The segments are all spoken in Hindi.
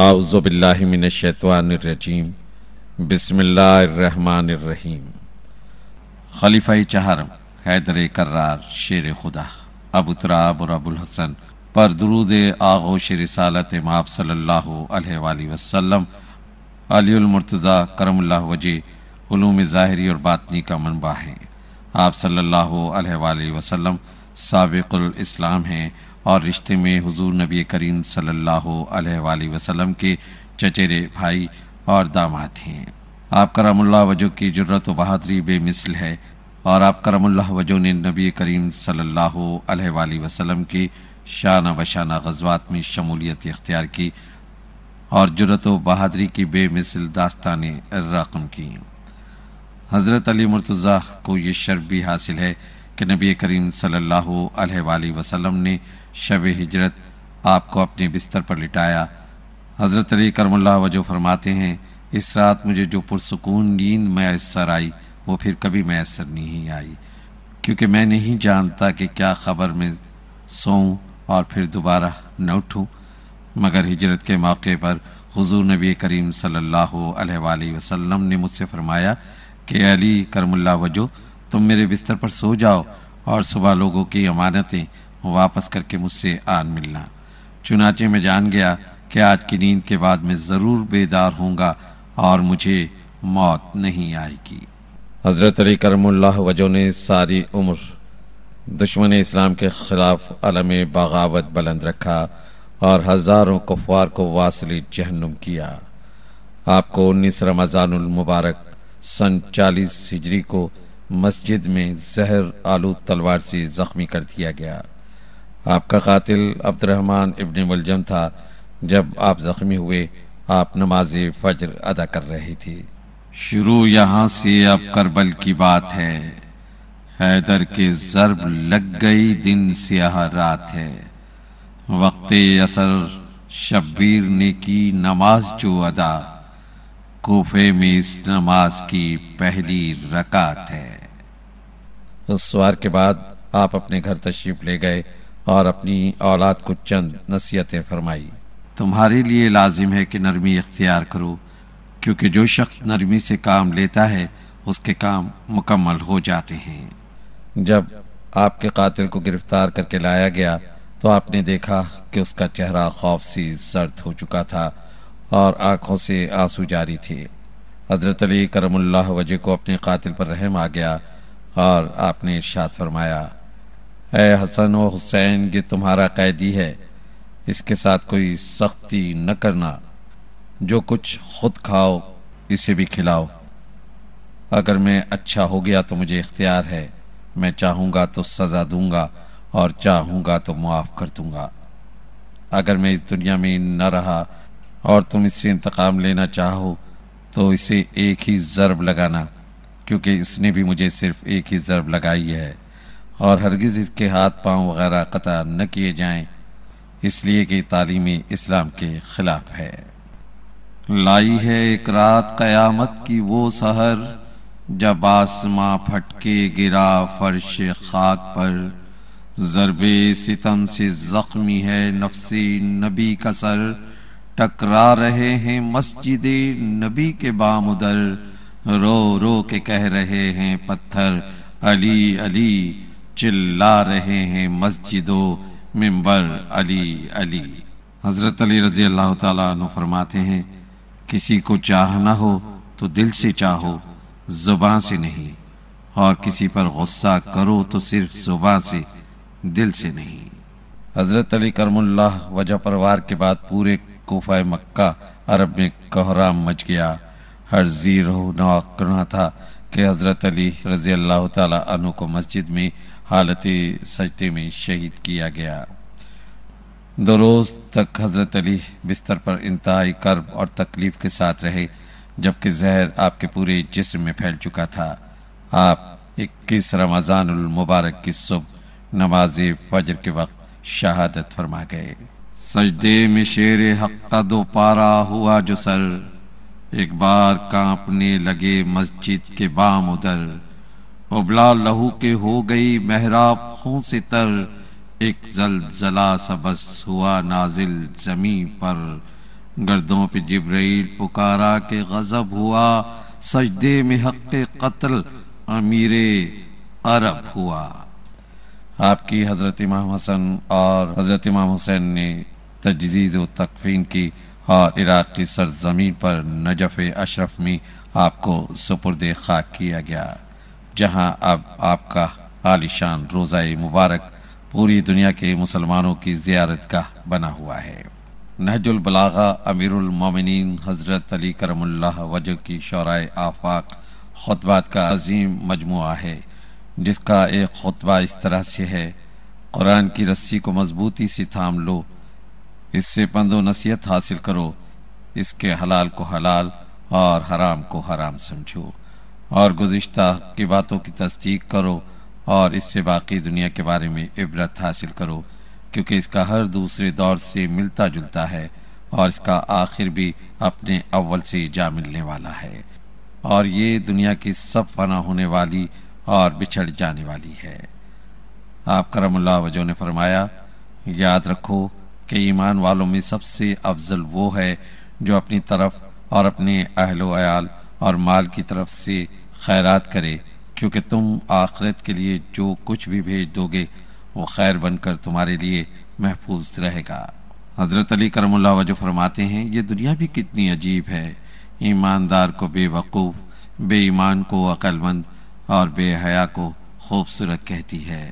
आउज़बिल्लिमिनशैतवानरजीम बिसमीम खलीफ़ चहर हैदर करार शेर खुदा अबू तराब और अबुल हसन पर दरूद आगोश रिसालत माप सल्ला वसम अलीमरतज़ा करमल्ला वजीम ज़ाहरी और बातनी का मनबा है आप सल्लल्लाहु अलैहि वसल्लम साबिकुल इस्लाम हैं और रिश्ते में हुजूर नबी करीम सल्लल्लाहु अलैहि वसल्लम के चचेरे भाई और दामाद हैं आप करमुल्ला वजो की जरूरत व बहादरी बेमिसल है और आप करमुल्ला वजो ने नबी करीम सल्लल्लाहु अलैहि वसल्लम की शाना बशाना गजवात में शमूलियत इख्तियार की और जरूरत व बहादरी की बेमिसल दास्तान रकम की हज़रत अली मुर्तज़ा को ये शर्फ भी हासिल है कि नबी करीम सल्लल्लाहु अलैहि वसल्लम ने शब हिजरत आपको अपने बिस्तर पर लिटाया हज़रत अली करमल्ला वजो फरमाते हैं इस रात मुझे जो पुरसकून नींद मैसर आई वो फिर कभी मैसर नहीं आई क्योंकि मैं नहीं जानता कि क्या खबर में सोऊं और फिर दोबारा न उठूं मगर हिजरत के मौके पर हुजूर नबी करीम सल्लल्लाहु अलैहि वसल्लम ने मुझसे फरमाया कि अली करमुल्ला वजो तुम मेरे बिस्तर पर सो जाओ और सुबह लोगों की अमानतें वापस करके मुझसे आन मिलना चुनाचे मैं जान गया कि आज की नींद के बाद मैं ज़रूर बेदार होऊंगा और मुझे मौत नहीं आएगी हज़रत अली करमुल्ला वजो ने सारी उम्र दुश्मन इस्लाम के ख़िलाफ़ अलम बगावत बुलंद रखा और हज़ारों कुफवार को वासली जहनुम किया आपको उन्नीस मुबारक सन चालीस हिजरी को मस्जिद में जहर आलू तलवार से ज़ख्मी कर दिया गया आपका कातिल अब्दरहमान इबन मुलजम था जब आप ज़ख्मी हुए आप नमाज फजर अदा कर रही थी शुरू यहाँ से अब करबल की बात है हैदर के ज़रब लग गई दिन स्याह रात है वक्त असर शब्बीर ने की नमाज जो अदा कोफे में इस नमाज की पहली रकात है उस सवार के बाद आप अपने घर तशरीफ ले गए और अपनी औलाद को चंद नसीहतें फरमाई तुम्हारे लिए लाजिम है कि नरमी इख्तियार करो क्योंकि जो शख्स नरमी से काम लेता है उसके काम मुकम्मल हो जाते हैं जब आपके कातिल को गिरफ्तार करके लाया गया तो आपने देखा कि उसका चेहरा खौफ सी सर्द हो चुका था और आंखों से आंसू जारी थे हजरत अली करमल्ला वजह को अपने कातिल पर रहम आ गया और आपने इर्शाद फरमाया ए हसन व हुसैन ये तुम्हारा कैदी है इसके साथ कोई सख्ती न करना जो कुछ खुद खाओ इसे भी खिलाओ अगर मैं अच्छा हो गया तो मुझे इख्तियार है मैं चाहूँगा तो सज़ा दूंगा और चाहूँगा तो मुआफ़ कर दूंगा अगर मैं इस दुनिया में न रहा और तुम इससे इंतकाम लेना चाहो तो इसे एक ही ज़रब लगाना क्योंकि इसने भी मुझे सिर्फ़ एक ही ज़रब लगाई है और हरगिज़ इसके हाथ पांव वगैरह कतार न किए जाएं इसलिए कि तालीम इस्लाम के ख़िलाफ़ है लाई है एक रात क़यामत की वो सहर जब आसमां फटके गिरा फर्श खाक पर ज़रबे सितम से ज़ख्मी है नफसी नबी का सर टकरा रहे हैं मस्जिद नबी के बाम उधर रो रो के कह रहे हैं पत्थर अली अली चिल्ला रहे हैं मस्जिदों मिंबर अली अली हज़रत अली रज़ी अल्लाह तु फरमाते हैं किसी को चाहना हो तो दिल से चाहो जुबान से नहीं और किसी पर गुस्सा करो तो सिर्फ जुबान से दिल से नहीं हज़रत अली करमुल्ला वजह परवार के बाद पूरे कोफा मक्का अरब में कोहराम मच गया हर जीरो था कि हज़रत अली रज़ी अल्लाह तु को मस्जिद में हालत सजदे में शहीद किया गया दो रोज़ तक हज़रत अली बिस्तर पर इंतहाई कर्ब और तकलीफ़ के साथ रहे जबकि जहर आपके पूरे जिस्म में फैल चुका था आप इक्कीस मुबारक की सुबह नमाज फजर के वक्त शहादत फरमा गए सजदे में शेर हक का दो पारा हुआ जो सर एक बार कांपने लगे मस्जिद के बाम उधर उबला लहू के हो गई मेहराब खून से तर एक जलजला सबस हुआ नाजिल जमी पर गर्दों पे जिब्राइल पुकारा के गजब हुआ सजदे में हक कत्ल अमीर अरब हुआ आपकी हजरत इमाम हसन और हजरत इमाम हुसैन ने तजदीद व तकफीन की और इराक की सरजमीन पर नजफ़ अशरफ में आपको सुपुर्द खाक किया गया जहां अब आपका आलिशान रोज़ा मुबारक पूरी दुनिया के मुसलमानों की जियारत का बना हुआ है नहजुल बलागा अमीरमिन हज़रत अली करमुल्लाह वजह की शराय आफाक खुतबात का अजीम मजमुआ है जिसका एक खुतबा इस तरह से है कुरान की रस्सी को मजबूती से थाम लो इससे पंदो नसीहत हासिल करो इसके हलाल को हलाल और हराम को हराम समझो और गुज्त की बातों की तस्दीक करो और इससे बाकी दुनिया के बारे में इबरत हासिल करो क्योंकि इसका हर दूसरे दौर से मिलता जुलता है और इसका आखिर भी अपने अव्वल से जा मिलने वाला है और ये दुनिया की सब फना होने वाली और बिछड़ जाने वाली है आप करमल्ला वजो ने फरमाया याद रखो कि ईमान वालों में सबसे अफजल वो है जो अपनी तरफ और अपने अहलोल और माल की तरफ से खैरात करे क्योंकि तुम आखरत के लिए जो कुछ भी भेज दोगे वो खैर बनकर तुम्हारे लिए महफूज रहेगा हज़रत अली करमल्ला वजह फरमाते हैं ये दुनिया भी कितनी अजीब है ईमानदार को बेवकूफ़ बेईमान को अक्लमंद और बेहया को खूबसूरत कहती है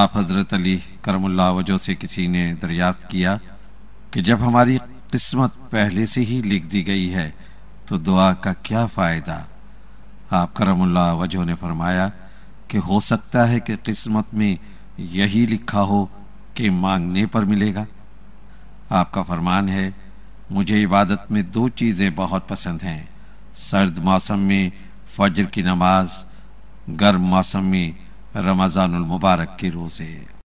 आप हज़रत अली करमल्ला वजह से किसी ने दरियाफ्त किया कि जब हमारी किस्मत पहले से ही लिख दी गई है तो दुआ का क्या फ़ायदा आप करमुल्ला वजह ने फरमाया कि हो सकता है कि किस्मत में यही लिखा हो कि मांगने पर मिलेगा आपका फरमान है मुझे इबादत में दो चीज़ें बहुत पसंद हैं सर्द मौसम में फजर की नमाज गर्म मौसम में रमज़ानमबारक के रोज़े